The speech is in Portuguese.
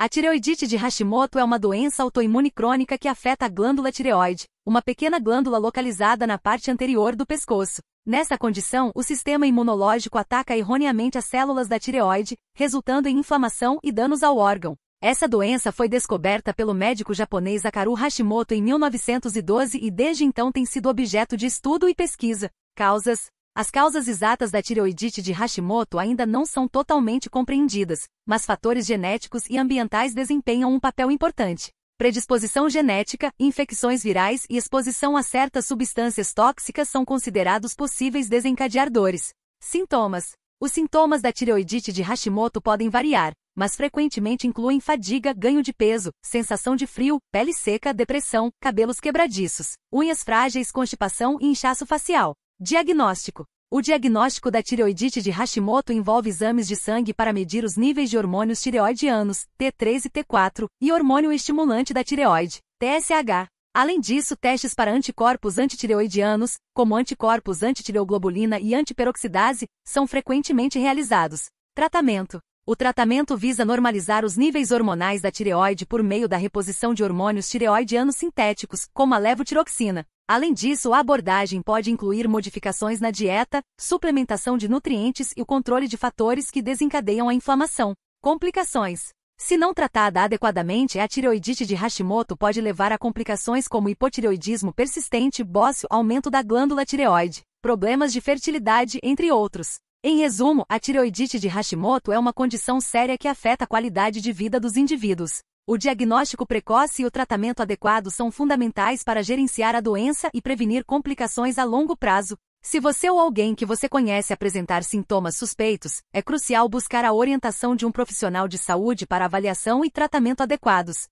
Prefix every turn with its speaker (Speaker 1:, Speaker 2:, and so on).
Speaker 1: A tireoidite de Hashimoto é uma doença autoimune crônica que afeta a glândula tireoide, uma pequena glândula localizada na parte anterior do pescoço. Nessa condição, o sistema imunológico ataca erroneamente as células da tireoide, resultando em inflamação e danos ao órgão. Essa doença foi descoberta pelo médico japonês Akaru Hashimoto em 1912 e desde então tem sido objeto de estudo e pesquisa. Causas: as causas exatas da tireoidite de Hashimoto ainda não são totalmente compreendidas, mas fatores genéticos e ambientais desempenham um papel importante. Predisposição genética, infecções virais e exposição a certas substâncias tóxicas são considerados possíveis desencadeadores. Sintomas: Os sintomas da tireoidite de Hashimoto podem variar, mas frequentemente incluem fadiga, ganho de peso, sensação de frio, pele seca, depressão, cabelos quebradiços, unhas frágeis, constipação e inchaço facial. Diagnóstico. O diagnóstico da tireoidite de Hashimoto envolve exames de sangue para medir os níveis de hormônios tireoidianos, T3 e T4, e hormônio estimulante da tireoide, TSH. Além disso, testes para anticorpos antitireoidianos, como anticorpos antitireoglobulina e antiperoxidase, são frequentemente realizados. Tratamento: o tratamento visa normalizar os níveis hormonais da tireoide por meio da reposição de hormônios tireoidianos sintéticos, como a levotiroxina. Além disso, a abordagem pode incluir modificações na dieta, suplementação de nutrientes e o controle de fatores que desencadeiam a inflamação. Complicações. Se não tratada adequadamente, a tireoidite de Hashimoto pode levar a complicações como hipotireoidismo persistente, bócio, aumento da glândula tireoide, problemas de fertilidade, entre outros. Em resumo, a tireoidite de Hashimoto é uma condição séria que afeta a qualidade de vida dos indivíduos. O diagnóstico precoce e o tratamento adequado são fundamentais para gerenciar a doença e prevenir complicações a longo prazo. Se você ou alguém que você conhece apresentar sintomas suspeitos, é crucial buscar a orientação de um profissional de saúde para avaliação e tratamento adequados.